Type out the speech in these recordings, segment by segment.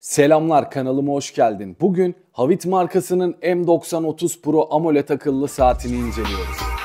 Selamlar kanalıma hoş geldin. Bugün Havit markasının M9030 Pro AMOLED akıllı saatini inceliyoruz.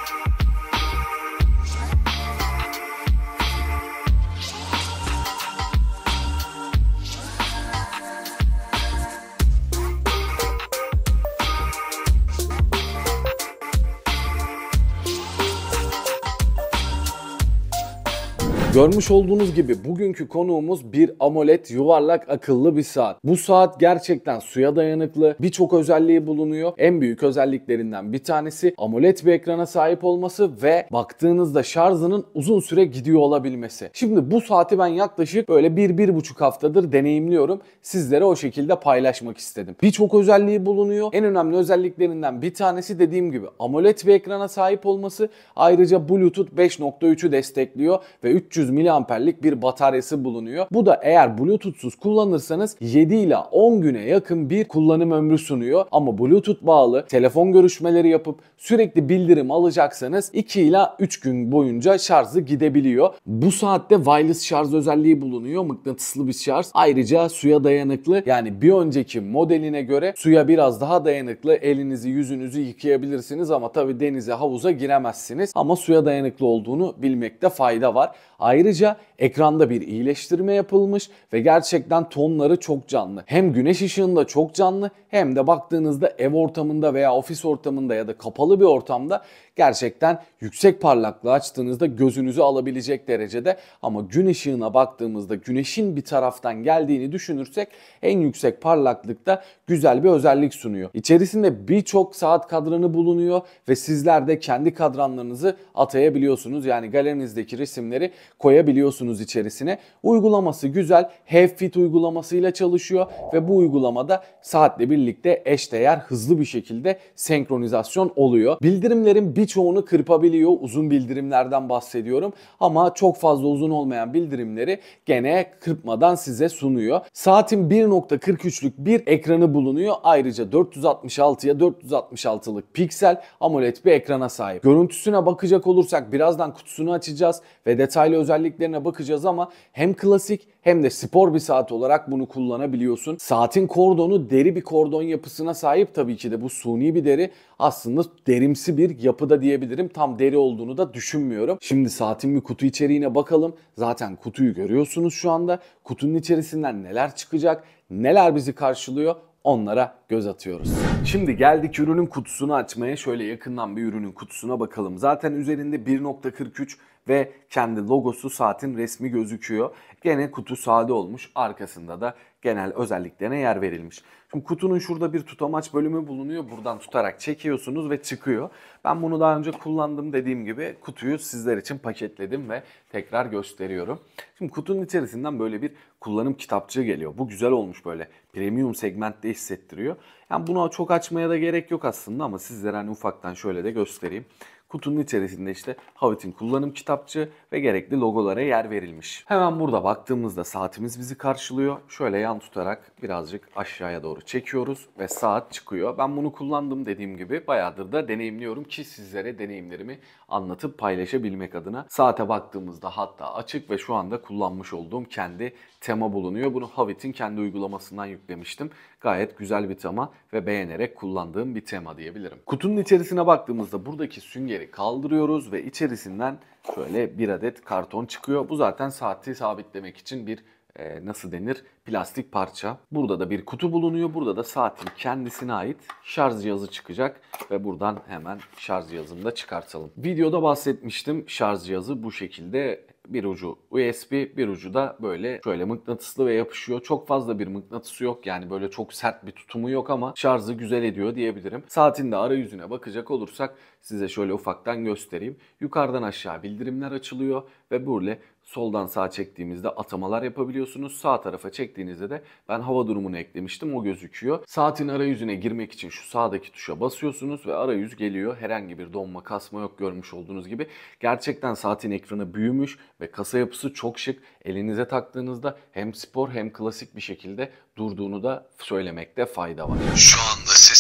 Görmüş olduğunuz gibi bugünkü konuğumuz bir AMOLED yuvarlak akıllı bir saat. Bu saat gerçekten suya dayanıklı, birçok özelliği bulunuyor. En büyük özelliklerinden bir tanesi AMOLED bir ekrana sahip olması ve baktığınızda şarjının uzun süre gidiyor olabilmesi. Şimdi bu saati ben yaklaşık böyle 1-1,5 haftadır deneyimliyorum. Sizlere o şekilde paylaşmak istedim. Birçok özelliği bulunuyor. En önemli özelliklerinden bir tanesi dediğim gibi AMOLED bir ekrana sahip olması. Ayrıca Bluetooth 5.3'ü destekliyor ve 300 500 miliamperlik bir bataryası bulunuyor. Bu da eğer Bluetooth'suz kullanırsanız 7 ila 10 güne yakın bir kullanım ömrü sunuyor. Ama Bluetooth bağlı telefon görüşmeleri yapıp sürekli bildirim alacaksanız 2 ila 3 gün boyunca şarjı gidebiliyor. Bu saatte wireless şarj özelliği bulunuyor. Mıknatıslı bir şarj. Ayrıca suya dayanıklı. Yani bir önceki modeline göre suya biraz daha dayanıklı. Elinizi yüzünüzü yıkayabilirsiniz ama tabi denize havuza giremezsiniz. Ama suya dayanıklı olduğunu bilmekte fayda var. Ayrıca ekranda bir iyileştirme yapılmış ve gerçekten tonları çok canlı. Hem güneş ışığında çok canlı hem de baktığınızda ev ortamında veya ofis ortamında ya da kapalı bir ortamda gerçekten yüksek parlaklığı açtığınızda gözünüzü alabilecek derecede ama gün ışığına baktığımızda güneşin bir taraftan geldiğini düşünürsek en yüksek parlaklıkta güzel bir özellik sunuyor. İçerisinde birçok saat kadranı bulunuyor ve sizler de kendi kadranlarınızı atayabiliyorsunuz. Yani galerinizdeki resimleri koyabiliyorsunuz içerisine. Uygulaması güzel. HealthFit uygulamasıyla çalışıyor ve bu uygulamada saatle birlikte eşdeğer hızlı bir şekilde senkronizasyon oluyor. Bildirimlerin birçoğunu kırpabiliyor. Uzun bildirimlerden bahsediyorum ama çok fazla uzun olmayan bildirimleri gene kırpmadan size sunuyor. Saatin 1.43'lük bir ekranı bulunuyor. Ayrıca 466'ya 466'lık piksel AMOLED bir ekrana sahip. Görüntüsüne bakacak olursak birazdan kutusunu açacağız ve detaylı özel özelliklerine bakacağız ama hem klasik hem de spor bir saat olarak bunu kullanabiliyorsun. Saatin kordonu deri bir kordon yapısına sahip tabii ki de bu suni bir deri. Aslında derimsi bir yapıda diyebilirim. Tam deri olduğunu da düşünmüyorum. Şimdi saatin bir kutu içeriğine bakalım. Zaten kutuyu görüyorsunuz şu anda. Kutunun içerisinden neler çıkacak, neler bizi karşılıyor onlara göz atıyoruz. Şimdi geldik ürünün kutusunu açmaya. Şöyle yakından bir ürünün kutusuna bakalım. Zaten üzerinde 1.43 ve kendi logosu saatin resmi gözüküyor. Gene kutu sade olmuş. Arkasında da genel özelliklerine yer verilmiş. Şimdi kutunun şurada bir tutamaç bölümü bulunuyor. Buradan tutarak çekiyorsunuz ve çıkıyor. Ben bunu daha önce kullandım dediğim gibi kutuyu sizler için paketledim ve tekrar gösteriyorum. Şimdi kutunun içerisinden böyle bir kullanım kitapçığı geliyor. Bu güzel olmuş böyle premium segmentte hissettiriyor. Yani buna çok açmaya da gerek yok aslında ama sizlere hani ufaktan şöyle de göstereyim kutunun içerisinde işte Havit'in kullanım kitapçı ve gerekli logolara yer verilmiş. Hemen burada baktığımızda saatimiz bizi karşılıyor. Şöyle yan tutarak birazcık aşağıya doğru çekiyoruz ve saat çıkıyor. Ben bunu kullandım dediğim gibi bayağıdır da deneyimliyorum ki sizlere deneyimlerimi anlatıp paylaşabilmek adına. Saate baktığımızda hatta açık ve şu anda kullanmış olduğum kendi tema bulunuyor. Bunu Havit'in kendi uygulamasından yüklemiştim gayet güzel bir tema ve beğenerek kullandığım bir tema diyebilirim. Kutunun içerisine baktığımızda buradaki süngeri kaldırıyoruz ve içerisinden şöyle bir adet karton çıkıyor. Bu zaten saati sabitlemek için bir e, nasıl denir plastik parça. Burada da bir kutu bulunuyor. Burada da saatin kendisine ait şarj cihazı çıkacak ve buradan hemen şarj cihazını da çıkartalım. Videoda bahsetmiştim şarj cihazı bu şekilde bir ucu USB bir ucu da böyle şöyle mıknatıslı ve yapışıyor. Çok fazla bir mıknatısı yok yani böyle çok sert bir tutumu yok ama şarjı güzel ediyor diyebilirim. Saatin de arayüzüne bakacak olursak size şöyle ufaktan göstereyim. Yukarıdan aşağı bildirimler açılıyor ve böyle soldan sağa çektiğimizde atamalar yapabiliyorsunuz. Sağ tarafa çektiğinizde de ben hava durumunu eklemiştim o gözüküyor. Saatin arayüzüne girmek için şu sağdaki tuşa basıyorsunuz ve arayüz geliyor. Herhangi bir donma kasma yok görmüş olduğunuz gibi. Gerçekten saatin ekranı büyümüş ve kasa yapısı çok şık. Elinize taktığınızda hem spor hem klasik bir şekilde durduğunu da söylemekte fayda var. Şu anda siz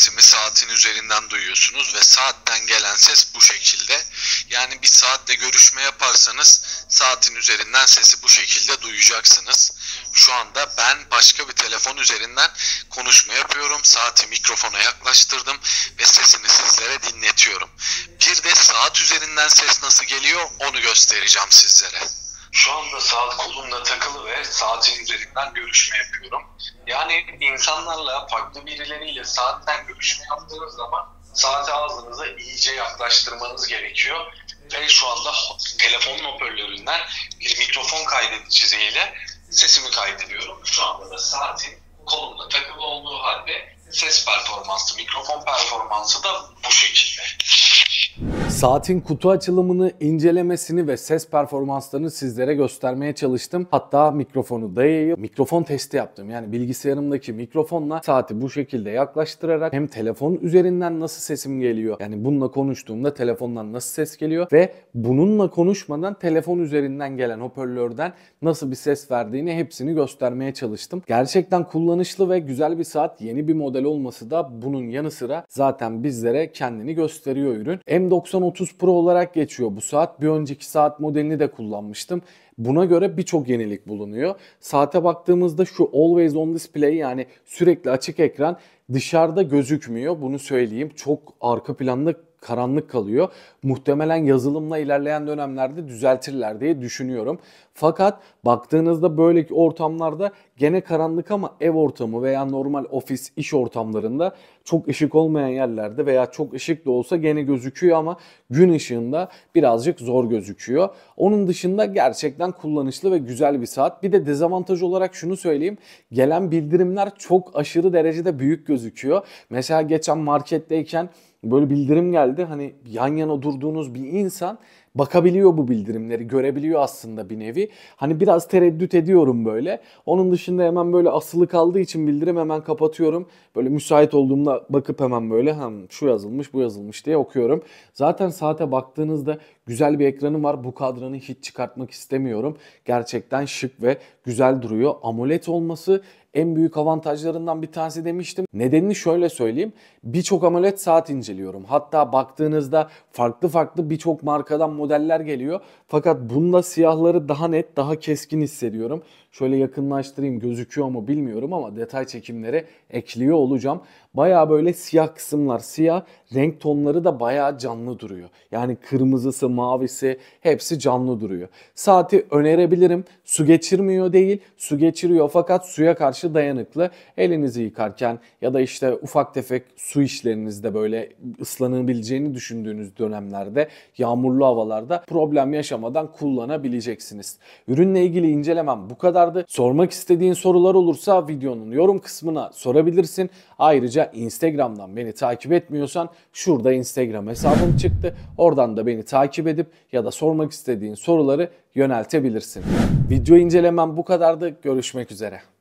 üzerinden duyuyorsunuz ve saatten gelen ses bu şekilde. Yani bir saatte görüşme yaparsanız saatin üzerinden sesi bu şekilde duyacaksınız. Şu anda ben başka bir telefon üzerinden konuşma yapıyorum. Saati mikrofona yaklaştırdım ve sesini sizlere dinletiyorum. Bir de saat üzerinden ses nasıl geliyor onu göstereceğim sizlere. Şu anda saat kolumla takılı ve saatin üzerinden görüşme yapıyorum. Yani insanlarla farklı birileriyle saatten görüşme yaptığınız zaman saati ağzınıza iyice yaklaştırmanız gerekiyor. Ve şu anda telefon hoparlöründen bir mikrofon kaydedicisiyle sesimi kaydediyorum. Şu anda da saatin kolumla takılı olduğu halde ses performansı, mikrofon performansı da bu şekilde. Saatin kutu açılımını, incelemesini ve ses performanslarını sizlere göstermeye çalıştım. Hatta mikrofonu dayayıp mikrofon testi yaptım. Yani bilgisayarımdaki mikrofonla saati bu şekilde yaklaştırarak hem telefon üzerinden nasıl sesim geliyor? Yani bununla konuştuğumda telefondan nasıl ses geliyor? Ve bununla konuşmadan telefon üzerinden gelen hoparlörden nasıl bir ses verdiğini hepsini göstermeye çalıştım. Gerçekten kullanışlı ve güzel bir saat yeni bir model olması da bunun yanı sıra zaten bizlere kendini gösteriyor ürün. M90 30 Pro olarak geçiyor bu saat. Bir önceki saat modelini de kullanmıştım. Buna göre birçok yenilik bulunuyor. Saate baktığımızda şu always on display yani sürekli açık ekran dışarıda gözükmüyor. Bunu söyleyeyim. Çok arka planda karanlık kalıyor. Muhtemelen yazılımla ilerleyen dönemlerde düzeltirler diye düşünüyorum. Fakat baktığınızda böyle ortamlarda gene karanlık ama ev ortamı veya normal ofis, iş ortamlarında çok ışık olmayan yerlerde veya çok ışık da olsa gene gözüküyor ama gün ışığında birazcık zor gözüküyor. Onun dışında gerçekten kullanışlı ve güzel bir saat. Bir de dezavantaj olarak şunu söyleyeyim. Gelen bildirimler çok aşırı derecede büyük gözüküyor. Mesela geçen marketteyken böyle bildirim geldi. Hani yan yana durduğunuz bir insan bakabiliyor bu bildirimleri, görebiliyor aslında bir nevi. Hani biraz tereddüt ediyorum böyle. Onun dışında hemen böyle asılı kaldığı için bildirim hemen kapatıyorum. Böyle müsait olduğumda bakıp hemen böyle hem şu yazılmış, bu yazılmış diye okuyorum. Zaten saate baktığınızda Güzel bir ekranım var. Bu kadranı hiç çıkartmak istemiyorum. Gerçekten şık ve güzel duruyor. AMOLED olması en büyük avantajlarından bir tanesi demiştim. Nedenini şöyle söyleyeyim. Birçok AMOLED saat inceliyorum. Hatta baktığınızda farklı farklı birçok markadan modeller geliyor. Fakat bunda siyahları daha net, daha keskin hissediyorum. Şöyle yakınlaştırayım gözüküyor mu bilmiyorum ama detay çekimleri ekliyor olacağım. Baya böyle siyah kısımlar siyah, renk tonları da baya canlı duruyor. Yani kırmızısı, mavisi hepsi canlı duruyor. Saati önerebilirim. Su geçirmiyor değil, su geçiriyor fakat suya karşı dayanıklı. Elinizi yıkarken ya da işte ufak tefek su işlerinizde böyle ıslanabileceğini düşündüğünüz dönemlerde, yağmurlu havalarda problem yaşamadan kullanabileceksiniz. Ürünle ilgili incelemem bu kadardı. Sormak istediğin sorular olursa videonun yorum kısmına sorabilirsin. Ayrıca Instagram'dan beni takip etmiyorsan şurada Instagram hesabım çıktı. Oradan da beni takip takip edip ya da sormak istediğin soruları yöneltebilirsin. Video incelemem bu kadardı. Görüşmek üzere.